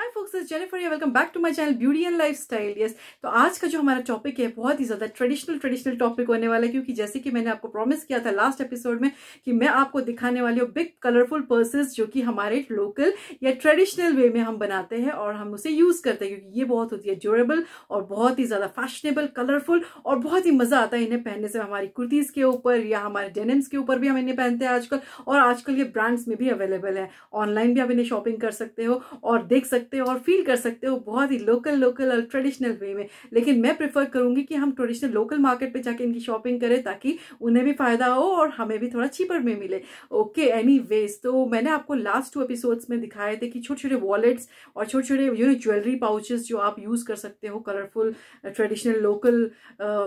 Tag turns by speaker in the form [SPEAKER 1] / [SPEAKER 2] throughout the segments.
[SPEAKER 1] Hi folks Jennifer welcome back to my channel beauty and lifestyle yes तो आज का जो हमारा टॉपिक है बहुत ही ज़्यादा ट्रेडिशनल ट्रेडिशनल टॉपिक होने वाला है क्योंकि जैसे कि मैंने आपको प्रॉमिस किया था लास्ट एपिसोड में कि मैं आपको दिखाने वाली हूँ बिग कलरफुल पर्सेस जो कि हमारे लोकल या ट्रेडिशनल वे में हम बनाते हैं और हम उसे यूज़ करते हैं क्योंकि ये बहुत होती है ड्यूरेबल और बहुत ही ज़्यादा फैशनेबल कलरफुल और बहुत ही मज़ा आता है इन्हें पहनने से हमारी कुर्तीज़ के ऊपर या हमारे डेनिम्स के ऊपर भी हम इन्हें पहनते हैं आजकल और आजकल ये ब्रांड्स में भी अवेलेबल है ऑनलाइन भी आप इन्हें शॉपिंग कर सकते हो और देख सकते सकते हो और फील कर सकते हो बहुत ही लोकल लोकल और ट्रेडिशनल वे में लेकिन मैं प्रेफर करूंगी कि हम ट्रेडिशनल लोकल मार्केट पर जाके इनकी शॉपिंग करें ताकि उन्हें भी फ़ायदा हो और हमें भी थोड़ा चीपर में मिले ओके एनी वेज तो मैंने आपको लास्ट टू एपिसोड्स में दिखाए थे कि छोटे छोटे वॉलेट्स और छोटे छोटे यू नो ज्वेलरी पाउचेस जो आप यूज़ कर सकते हो कलरफुल ट्रेडिशनल लोकल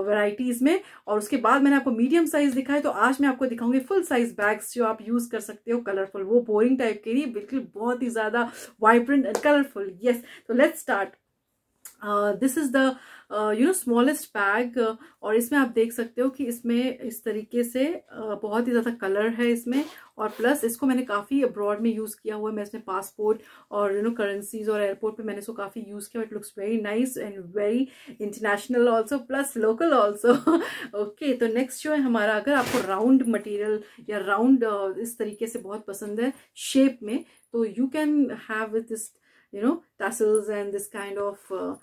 [SPEAKER 1] वेराइटीज़ में और उसके बाद मैंने आपको मीडियम साइज़ दिखाए तो आज मैं आपको दिखाऊंगी फुल साइज़ बैग्स जो आप यूज़ कर सकते हो कलरफुल वो बोरिंग टाइप के नहीं बिल्कुल बहुत ही ज़्यादा vibrant and colourful wonderful yes so let's start this is the you know smallest bag और इसमें आप देख सकते हो कि इसमें इस तरीके से uh, बहुत ही ज़्यादा कलर है इसमें और प्लस इसको मैंने काफ़ी अब्रॉड में यूज़ किया हुआ है मैं इसमें पासपोर्ट और यू नो करेंसीज और एयरपोर्ट पे मैंने इसको काफ़ी यूज़ किया it looks very nice and very international also plus local also okay तो नेक्स्ट जो है हमारा अगर आपको राउंड मटेरियल या राउंड uh, इस तरीके से बहुत पसंद है शेप में तो you can have this you know tassels and this kind of uh,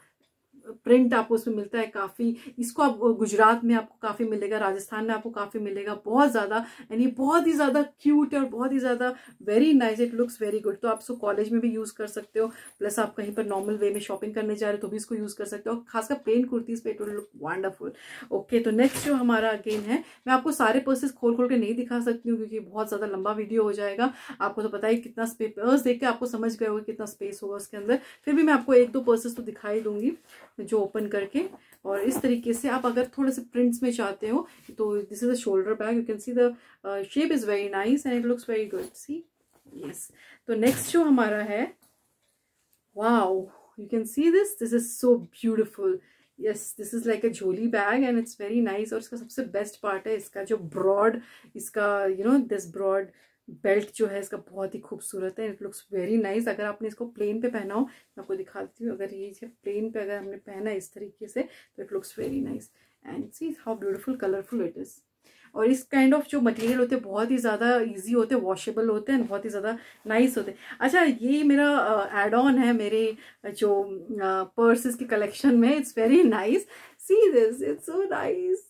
[SPEAKER 1] print आपको उसमें मिलता है काफ़ी इसको आप गुजरात में आपको काफ़ी मिलेगा राजस्थान में आपको काफ़ी मिलेगा बहुत ज़्यादा यानी बहुत ही ज़्यादा क्यूट और बहुत ही ज़्यादा very nice it looks very good तो आप इसको कॉलेज में भी यूज़ कर सकते हो प्लस आप कहीं पर नॉर्मल वे में शॉपिंग करने जा रहे हो तो भी इसको यूज़ कर सकते हो खासकर प्लेन कुर्तीज़ पर it will look wonderful okay तो नेक्स्ट जो हमारा अगेन है मैं आपको सारे पर्सेस खोल खोल के नहीं दिखा सकती हूँ क्योंकि बहुत ज़्यादा लंबा वीडियो हो जाएगा आपको तो पता ही कितना पर्स देख के आपको समझ गए होगा कितना स्पेस होगा उसके अंदर फिर भी मैं आपको एक दो पर्सेस तो दिखाई दूंगी जो ओपन करके और इस तरीके से आप अगर थोड़े से प्रिंट्स में चाहते हो तो this is a shoulder bag you can see the shape is very nice and it looks very good see yes तो नेक्स्ट जो हमारा है wow you can see this this is so beautiful yes this is like a jholi bag and it's very nice और इसका सबसे best part है इसका जो ब्रॉड इसका you know this broad belt जो है इसका बहुत ही खूबसूरत है इट लुक्स वेरी नाइस अगर आपने इसको प्लेन पे पहना हो मैं आपको दिखाती हूँ अगर ये प्लेन पे अगर हमने पहना है इस तरीके से तो it looks very nice and see how beautiful colourful it is और इस काइंड ऑफ जो मटेरियल होते हैं बहुत ही ज़्यादा इजी होते हैं वॉशेबल होते हैं बहुत ही ज़्यादा नाइस होते हैं अच्छा ये मेरा एड ऑन है मेरे जो पर्सेस की के कलेक्शन में it's very nice see this it's so nice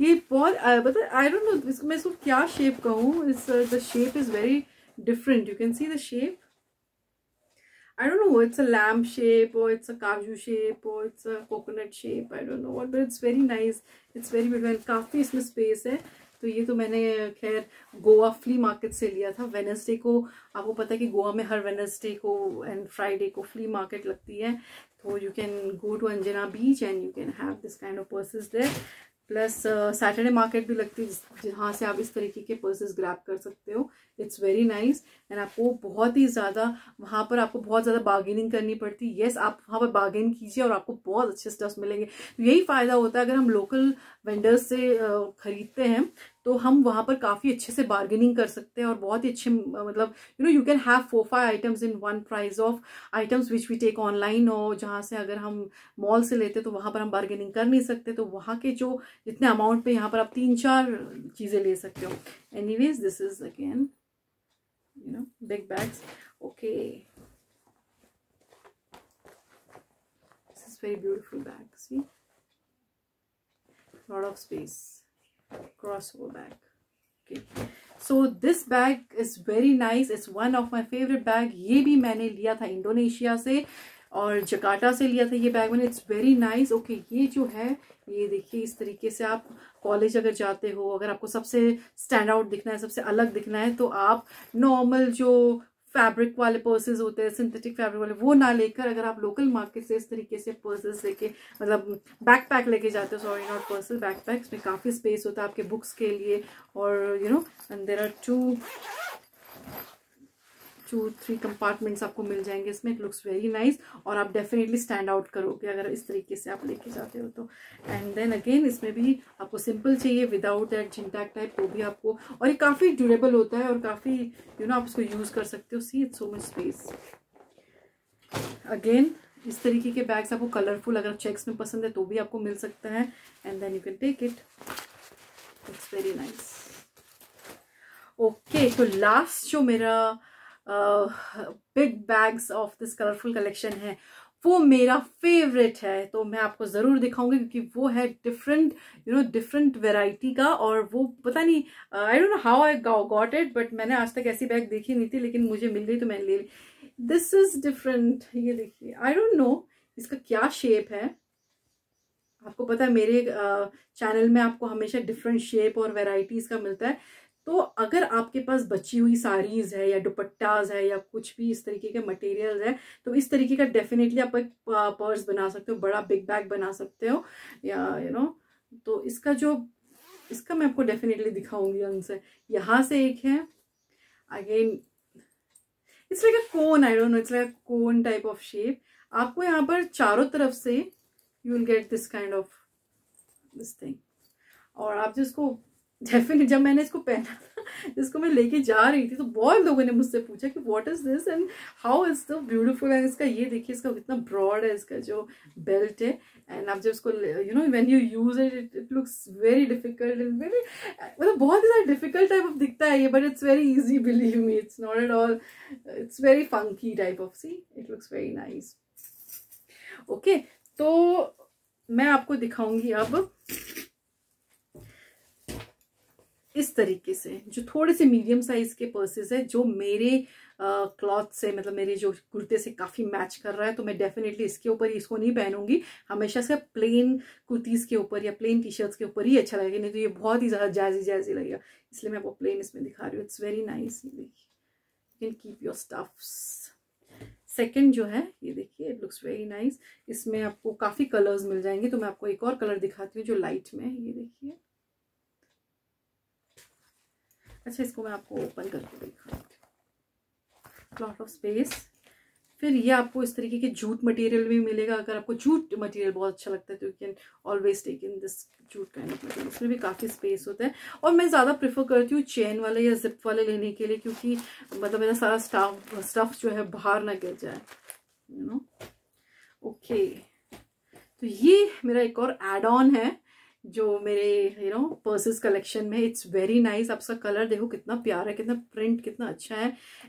[SPEAKER 1] ये बहुत मतलब आई डोंट नो इसको मैं इसको क्या शेप कहूँ इस the shape is very different you can see the shape I don't know, it's a lamp shape or it's a kaju shape or it's a coconut shape. I don't know what, but it's very nice. It's very beautiful. And काफ़ी इसमें space है तो ये तो मैंने खैर Goa flea market से लिया था वेनसडे को आपको पता है कि गोवा में हर वेनसडे को एंड फ्राइडे को फ्ली मार्केट लगती है तो you can go to Anjuna beach and you can have this kind of purses there plus Saturday market भी लगती है जहाँ से आप इस तरीके के पर्सेस ग्रैप कर सकते हो इट्स वेरी नाइस एंड आपको बहुत ही ज़्यादा वहाँ पर आपको बहुत ज़्यादा बार्गेनिंग करनी पड़ती है येस आप वहाँ पर बार्गेन कीजिए और आपको बहुत अच्छे स्टफ्स मिलेंगे तो यही फ़ायदा होता है अगर हम लोकल वेंडर्स से खरीदते हैं तो हम वहाँ पर काफ़ी अच्छे से बार्गेनिंग कर सकते हैं और बहुत ही अच्छे मतलब you know you can have four five items in one price of items which we take online और जहाँ से अगर हम मॉल से लेते तो वहाँ पर हम बार्गेनिंग कर नहीं सकते तो वहाँ के जो जितने अमाउंट पे यहाँ पर आप तीन चार चीज़ें ले सकते हो any this is again you know big bags okay this is very beautiful bags see lot of crossover bag okay so this bag is very nice it's one of my favorite bag ये भी मैंने लिया था Indonesia से और जकाटा से लिया था ये बैग मैंने इट्स वेरी नाइस ओके ये जो है ये देखिए इस तरीके से आप कॉलेज अगर जाते हो अगर आपको सबसे स्टैंड आउट दिखना है सबसे अलग दिखना है तो आप नॉर्मल जो फैब्रिक वाले पर्सेज होते हैं सिंथेटिक फैब्रिक वाले वो ना लेकर अगर आप लोकल मार्केट से इस तरीके से पर्सेज लेके मतलब बैक पैक लेके जाते हो sorry not purses back pack काफ़ी स्पेस होता है आपके बुक्स के लिए और you know and there are two two three compartments आपको मिल जाएंगे इसमें इट लुक्स वेरी नाइस और आप डेफिनेटली स्टैंड आउट करोगे अगर इस तरीके से आप लेके जाते हो तो एंड देन अगेन इसमें भी आपको सिंपल चाहिए विदाउट दैट जिनटैक टाइप वो भी आपको और ये काफ़ी ड्यूरेबल होता है और काफ़ी यू you नो know, आप इसको यूज़ कर सकते हो see it's so much space again इस तरीके के बैग्स आपको कलरफुल अगर चेक्स में पसंद है तो भी आपको मिल सकता है and then you can take it it's very nice okay तो लास्ट जो मेरा big bags of this colourful collection है वो मेरा फेवरेट है तो मैं आपको ज़रूर दिखाऊंगी क्योंकि वो है different you know different variety का और वो पता नहीं I don't know how I got it but मैंने आज तक ऐसी बैग देखी नहीं थी लेकिन मुझे मिल गई तो मैंने ले ली दिस इज डिफरेंट ये देखिए आई डोंट नो इसका क्या शेप है आपको पता है मेरे चैनल में आपको हमेशा डिफरेंट शेप और वेराइटीज़ का मिलता है तो अगर आपके पास बची हुई साड़ीज़ है या दुपट्टाज है या कुछ भी इस तरीके के मटेरियल है तो इस तरीके का डेफिनेटली आप एक पर्स बना सकते हो बड़ा बिग बैग बना सकते हो या यू नो तो इसका जो इसका मैं आपको डेफिनेटली दिखाऊंगी उनसे यहाँ से एक है again it's like a cone I don't know it's like a cone type of shape आपको यहाँ पर चारों तरफ से you will get this kind of this thing और आप जिसको डेफिनेट जब मैंने इसको पहना था इसको मैं लेके जा रही थी तो बहुत लोगों ने मुझसे पूछा कि what is this and how is the beautiful and इसका ये देखिए इसका कितना ब्रॉड है इसका जो बेल्ट है एंड आप जब इसको you know when you use it it it looks very difficult and very मतलब बहुत ही ज़्यादा डिफिकल्ट टाइप ऑफ दिखता है ये but it's very easy believe me it's not at all it's very funky type of see it looks very nice okay तो मैं आपको दिखाऊंगी अब इस तरीके से जो थोड़े से मीडियम साइज के पर्सेज है जो मेरे क्लॉथ से मतलब मेरे जो कुर्ते से काफ़ी मैच कर रहा है तो मैं डेफिनेटली इसके ऊपर इसको नहीं पहनूंगी हमेशा से प्लेन कुर्तीज़ के ऊपर या प्लेन टी शर्ट्स के ऊपर ही अच्छा लगेगा नहीं तो ये बहुत ही ज़्यादा जायजी जायजी लगेगा इसलिए मैं आपको प्लेन इसमें दिखा रही हूँ इट्स वेरी नाइस ये देखिए you can keep your stuffs second जो है ये देखिए इट लुक्स वेरी नाइस इसमें आपको काफ़ी कलर्स मिल जाएंगे तो मैं आपको एक और कलर दिखाती हूँ जो लाइट में है ये देखिए अच्छा इसको मैं आपको ओपन करके दिखाऊंगी लॉट ऑफ स्पेस फिर ये आपको इस तरीके के जूट मटेरियल भी मिलेगा अगर आपको जूट मटेरियल बहुत अच्छा लगता है तो you can always take in this jute kind of material उसमें भी काफ़ी स्पेस होता है और मैं ज़्यादा प्रेफर करती हूँ चेन वाले या जिप वाले लेने के लिए क्योंकि मतलब मेरा सारा स्टाफ स्टफ जो है बाहर ना गिर जाए यू नो ओके तो ये मेरा एक और एड ऑन है जो मेरे यू नो पर्सेस कलेक्शन में इट्स वेरी नाइस आप सब कलर देखो कितना प्यारा है कितना प्रिंट कितना अच्छा है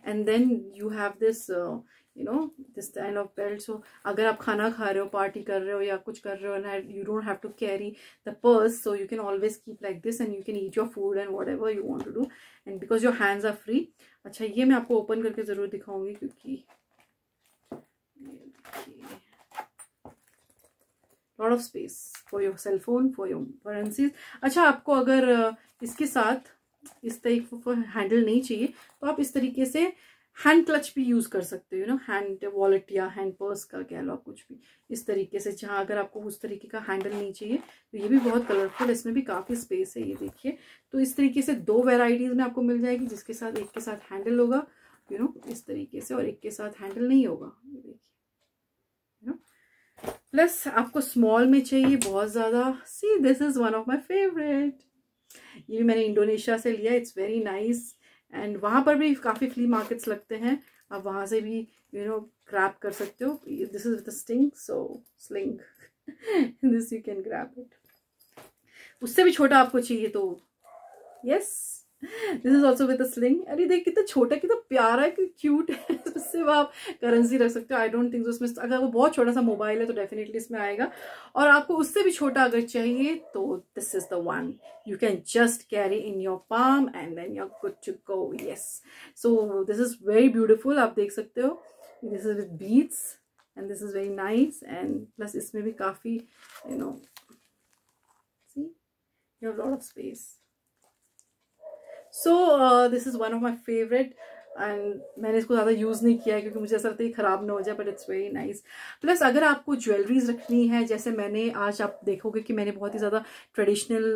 [SPEAKER 1] and then you have this you know this kind of belt so अगर आप खाना खा रहे हो पार्टी कर रहे हो या कुछ कर रहे हो and you don't have to carry the purse so you can always keep like this and you can eat your food and whatever you want to do and because your hands are free अच्छा ये मैं आपको open करके ज़रूर दिखाऊंगी क्योंकि lot of space for your cell phone for your currencies अच्छा आपको अगर इसके साथ इस तरीके को हैंडल नहीं चाहिए तो आप इस तरीके से हैंड क्लच भी यूज़ कर सकते हो यू नो हैंड वॉलेट या हैंड पर्स का कह लो कुछ भी इस तरीके से जहाँ अगर आपको उस तरीके का हैंडल नहीं चाहिए तो ये भी बहुत कलरफुल इसमें भी काफ़ी स्पेस है ये देखिए तो इस तरीके से दो वेराइटीज़ में आपको मिल जाएगी जिसके साथ एक के साथ हैंडल होगा यू you नो know, इस तरीके से और एक के साथ हैंडल नहीं होगा ये देखिए प्लस आपको स्मॉल में चाहिए बहुत ज़्यादा see this is one of my favourite ये भी मैंने इंडोनेशिया से लिया इट्स वेरी नाइस एंड वहाँ पर भी काफ़ी फ्ली मार्केट्स लगते हैं आप वहाँ से भी यू नो क्रैप कर सकते हो this is with string so sling this you can grab it उससे भी छोटा आपको चाहिए तो yes yes, this is also with sling अरे देख कितना छोटा कितना प्यारा है क्यूट है उससे वो आप करेंसी रख सकते हो आई डोंट थिंक उसमें अगर वो बहुत छोटा सा मोबाइल है तो डेफिनेटली इसमें आएगा और आपको उससे भी छोटा अगर चाहिए तो this is the one you can just carry in your palm and then your good to go yes so this is very beautiful आप देख सकते हो this is with beads and this is very nice and plus इसमें भी काफ़ी you know see you have lot of space so uh, this is one of my favorite and मैंने इसको ज़्यादा यूज़ नहीं किया है क्योंकि मुझे ऐसा लगता है ख़राब ना हो जाए but it's very nice plus अगर आपको ज्वेलरीज रखनी है जैसे मैंने आज आप देखोगे कि मैंने बहुत ही ज़्यादा ट्रेडिशनल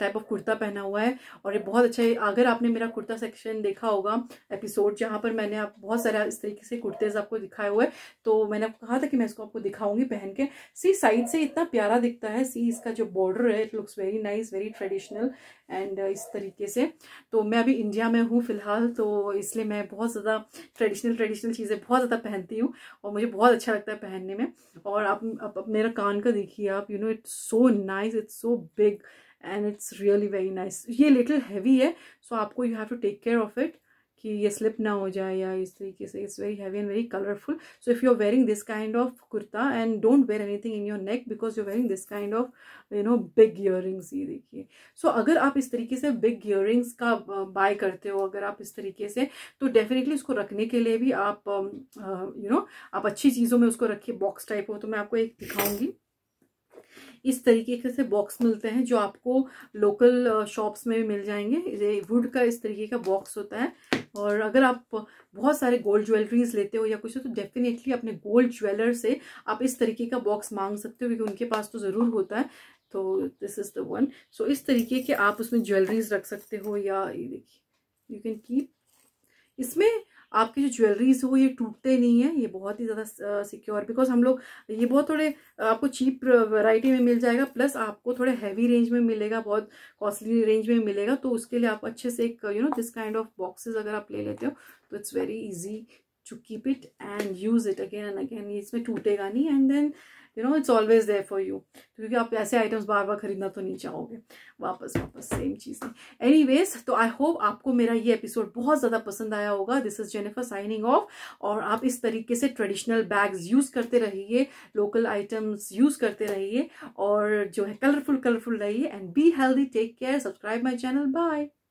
[SPEAKER 1] टाइप ऑफ कुर्ता पहना हुआ है और ये बहुत अच्छा है अगर आपने मेरा कुर्ता सेक्शन देखा होगा एपिसोड जहाँ पर मैंने आप बहुत सारे इस तरीके से कुर्तेज आपको दिखाए हुए तो मैंने आपको कहा था कि मैं इसको आपको दिखाऊंगी पहन के सी साइड से इतना प्यारा दिखता है सी इसका जो बॉर्डर है it looks very nice very traditional and इस तरीके से तो मैं अभी इंडिया में हूँ फिलहाल तो इसलिए मैं मैं बहुत ज़्यादा ट्रेडिशनल ट्रेडिशनल चीज़ें बहुत ज़्यादा पहनती हूँ और मुझे बहुत अच्छा लगता है पहनने में और आप अब, मेरा कान का देखिए आप you know it's so nice it's so big and it's really very nice ये लिटिल हैवी है सो आपको you have to take care of it कि ये स्लिप ना हो जाए या इस तरीके से it's very heavy and very colourful so if you are wearing this kind of kurta and don't wear anything in your neck because you wearing this kind of you know big ear ये देखिए सो so, अगर आप इस तरीके से big year का bye करते हो अगर आप इस तरीके से तो डेफिनेटली उसको रखने के लिए भी आप you uh, know you know, आप अच्छी चीज़ों में उसको रखिए बॉक्स टाइप हो तो मैं आपको एक दिखाऊंगी इस तरीके से बॉक्स मिलते हैं जो आपको लोकल शॉप्स में भी मिल जाएंगे वुड का इस तरीके का बॉक्स होता है और अगर आप बहुत सारे गोल्ड ज्वेलरीज लेते हो या कुछ तो डेफिनेटली अपने गोल्ड ज्वेलर से आप इस तरीके का बॉक्स मांग सकते हो क्योंकि उनके पास तो ज़रूर होता है तो this is the one so इस तरीके के आप उसमें ज्वेलरीज रख सकते हो या ये देखिए यू कैन कीप इसमें आपकी जो ज्वेलरीज हो ये टूटते नहीं है ये बहुत ही ज़्यादा सिक्योर बिकॉज हम लोग ये बहुत थोड़े आपको चीप वैरायटी में मिल जाएगा प्लस आपको थोड़े हैवी रेंज में मिलेगा बहुत कॉस्टली रेंज में मिलेगा तो उसके लिए आप अच्छे से एक you know this kind of boxes अगर आप ले लेते हो तो it's very easy to keep it and use it again and again इसमें टूटेगा नहीं and then you know it's always there for you क्योंकि आप ऐसे आइटम्स बार बार खरीदना तो नहीं चाहोगे वापस वापस सेम चीज़ है एनी तो आई होप आपको मेरा ये एपिसोड बहुत ज़्यादा पसंद आया होगा this is Jennifer signing off और आप इस तरीके से ट्रेडिशनल बैग्स यूज़ करते रहिए लोकल आइटम्स यूज़ करते रहिए और जो है कलरफुल कलरफुल रहिए and be healthy take care subscribe my channel bye